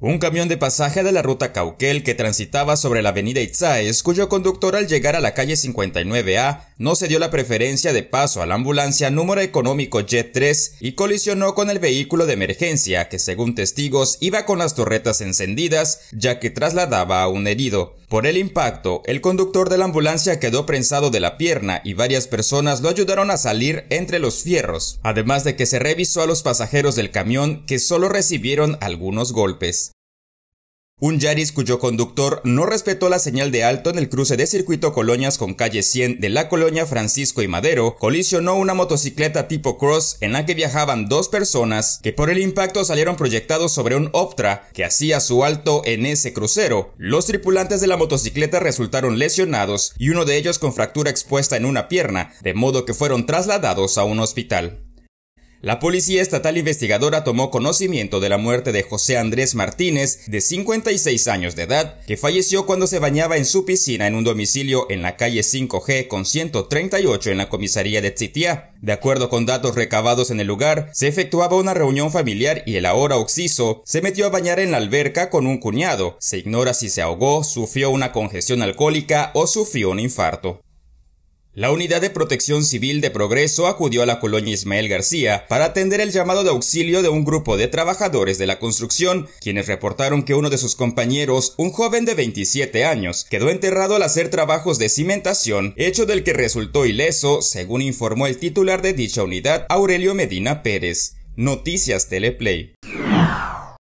Un camión de pasaje de la ruta Cauquel que transitaba sobre la avenida Itzaes, cuyo conductor al llegar a la calle 59A no se dio la preferencia de paso a la ambulancia número económico Jet 3 y colisionó con el vehículo de emergencia que según testigos iba con las torretas encendidas ya que trasladaba a un herido. Por el impacto, el conductor de la ambulancia quedó prensado de la pierna y varias personas lo ayudaron a salir entre los fierros, además de que se revisó a los pasajeros del camión que solo recibieron algunos golpes. Un Yaris cuyo conductor no respetó la señal de alto en el cruce de circuito Colonias con calle 100 de la colonia Francisco y Madero colisionó una motocicleta tipo cross en la que viajaban dos personas que por el impacto salieron proyectados sobre un Optra que hacía su alto en ese crucero. Los tripulantes de la motocicleta resultaron lesionados y uno de ellos con fractura expuesta en una pierna, de modo que fueron trasladados a un hospital. La Policía Estatal Investigadora tomó conocimiento de la muerte de José Andrés Martínez, de 56 años de edad, que falleció cuando se bañaba en su piscina en un domicilio en la calle 5G con 138 en la comisaría de Tzitiá. De acuerdo con datos recabados en el lugar, se efectuaba una reunión familiar y el ahora oxiso se metió a bañar en la alberca con un cuñado. Se ignora si se ahogó, sufrió una congestión alcohólica o sufrió un infarto. La Unidad de Protección Civil de Progreso acudió a la colonia Ismael García para atender el llamado de auxilio de un grupo de trabajadores de la construcción, quienes reportaron que uno de sus compañeros, un joven de 27 años, quedó enterrado al hacer trabajos de cimentación, hecho del que resultó ileso, según informó el titular de dicha unidad, Aurelio Medina Pérez. Noticias Teleplay.